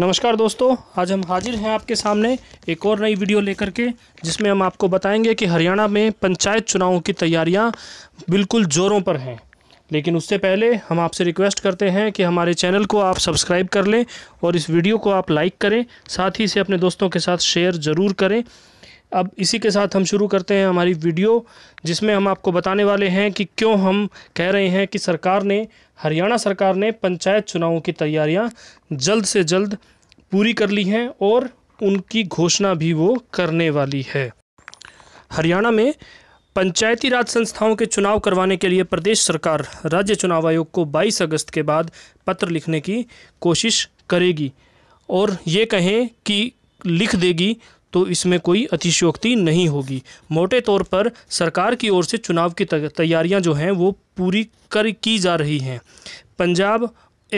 नमस्कार दोस्तों आज हम हाजिर हैं आपके सामने एक और नई वीडियो लेकर के जिसमें हम आपको बताएंगे कि हरियाणा में पंचायत चुनावों की तैयारियां बिल्कुल ज़ोरों पर हैं लेकिन उससे पहले हम आपसे रिक्वेस्ट करते हैं कि हमारे चैनल को आप सब्सक्राइब कर लें और इस वीडियो को आप लाइक करें साथ ही इसे अपने दोस्तों के साथ शेयर ज़रूर करें अब इसी के साथ हम शुरू करते हैं हमारी वीडियो जिसमें हम आपको बताने वाले हैं कि क्यों हम कह रहे हैं कि सरकार ने हरियाणा सरकार ने पंचायत चुनावों की तैयारियां जल्द से जल्द पूरी कर ली हैं और उनकी घोषणा भी वो करने वाली है हरियाणा में पंचायती राज संस्थाओं के चुनाव करवाने के लिए प्रदेश सरकार राज्य चुनाव आयोग को 22 अगस्त के बाद पत्र लिखने की कोशिश करेगी और ये कहें कि लिख देगी तो इसमें कोई अतिशयोक्ति नहीं होगी मोटे तौर पर सरकार की ओर से चुनाव की तैयारियां जो हैं वो पूरी कर की जा रही हैं पंजाब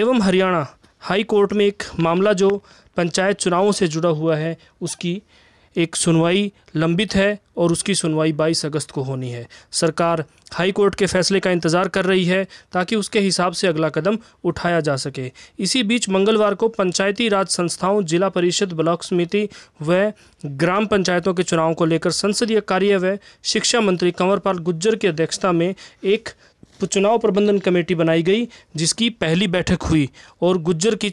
एवं हरियाणा हाई कोर्ट में एक मामला जो पंचायत चुनावों से जुड़ा हुआ है उसकी एक सुनवाई लंबित है और उसकी सुनवाई 22 अगस्त को होनी है सरकार हाई कोर्ट के फैसले का इंतज़ार कर रही है ताकि उसके हिसाब से अगला कदम उठाया जा सके इसी बीच मंगलवार को पंचायती राज संस्थाओं जिला परिषद ब्लॉक समिति व ग्राम पंचायतों के चुनाव को लेकर संसदीय कार्य व शिक्षा मंत्री कंवरपाल गुज्जर की अध्यक्षता में एक चुनाव प्रबंधन कमेटी बनाई गई जिसकी पहली बैठक हुई और गुज्जर की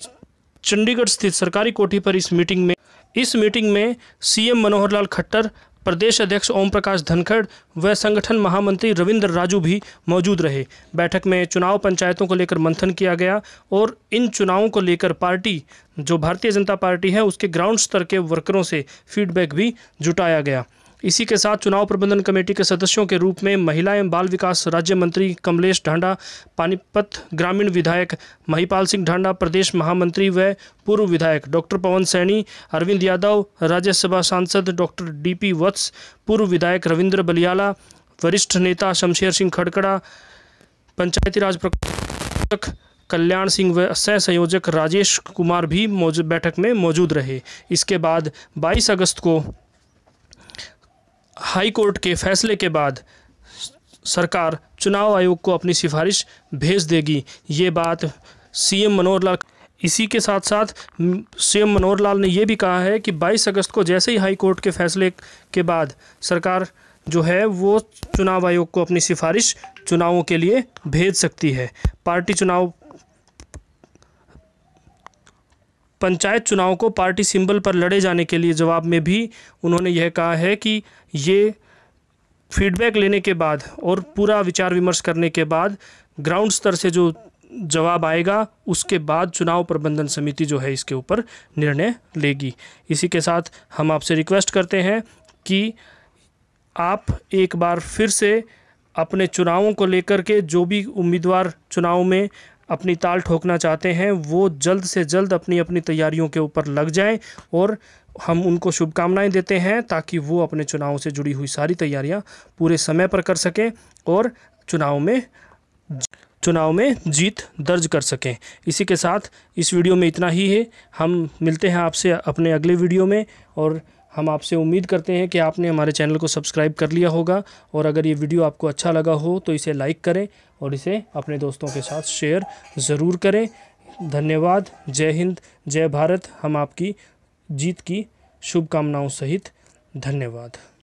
चंडीगढ़ स्थित सरकारी कोठी पर इस मीटिंग में इस मीटिंग में सीएम मनोहर लाल खट्टर प्रदेश अध्यक्ष ओम प्रकाश धनखड़ व संगठन महामंत्री रविंद्र राजू भी मौजूद रहे बैठक में चुनाव पंचायतों को लेकर मंथन किया गया और इन चुनावों को लेकर पार्टी जो भारतीय जनता पार्टी है उसके ग्राउंड स्तर के वर्करों से फीडबैक भी जुटाया गया इसी के साथ चुनाव प्रबंधन कमेटी के सदस्यों के रूप में महिला एवं बाल विकास राज्य मंत्री कमलेश ढांडा पानीपत ग्रामीण विधायक महिपाल सिंह ढांडा प्रदेश महामंत्री व पूर्व विधायक डॉक्टर पवन सैनी अरविंद यादव राज्यसभा सांसद डॉक्टर पी वत्स पूर्व विधायक रविंद्र बलियाला वरिष्ठ नेता शमशेर सिंह खड़कड़ा पंचायती राज प्रक कल्याण सिंह व सह संयोजक राजेश कुमार भी बैठक में मौजूद रहे इसके बाद 22 अगस्त को हाई कोर्ट के फैसले के बाद सरकार चुनाव आयोग को अपनी सिफारिश भेज देगी ये बात सीएम मनोहर लाल इसी के साथ साथ सीएम मनोहर लाल ने यह भी कहा है कि 22 अगस्त को जैसे ही हाई कोर्ट के फैसले के बाद सरकार जो है वो चुनाव आयोग को अपनी सिफारिश चुनावों के लिए भेज सकती है पार्टी चुनाव पंचायत चुनाव को पार्टी सिंबल पर लड़े जाने के लिए जवाब में भी उन्होंने यह कहा है कि ये फीडबैक लेने के बाद और पूरा विचार विमर्श करने के बाद ग्राउंड स्तर से जो जवाब आएगा उसके बाद चुनाव प्रबंधन समिति जो है इसके ऊपर निर्णय लेगी इसी के साथ हम आपसे रिक्वेस्ट करते हैं कि आप एक बार फिर से अपने चुनावों को लेकर के जो भी उम्मीदवार चुनाव में अपनी ताल ठोकना चाहते हैं वो जल्द से जल्द अपनी अपनी तैयारियों के ऊपर लग जाएं और हम उनको शुभकामनाएं देते हैं ताकि वो अपने चुनाव से जुड़ी हुई सारी तैयारियां पूरे समय पर कर सकें और चुनाव में चुनाव में जीत दर्ज कर सकें इसी के साथ इस वीडियो में इतना ही है हम मिलते हैं आपसे अपने अगले वीडियो में और हम आपसे उम्मीद करते हैं कि आपने हमारे चैनल को सब्सक्राइब कर लिया होगा और अगर ये वीडियो आपको अच्छा लगा हो तो इसे लाइक करें और इसे अपने दोस्तों के साथ शेयर ज़रूर करें धन्यवाद जय हिंद जय भारत हम आपकी जीत की शुभकामनाओं सहित धन्यवाद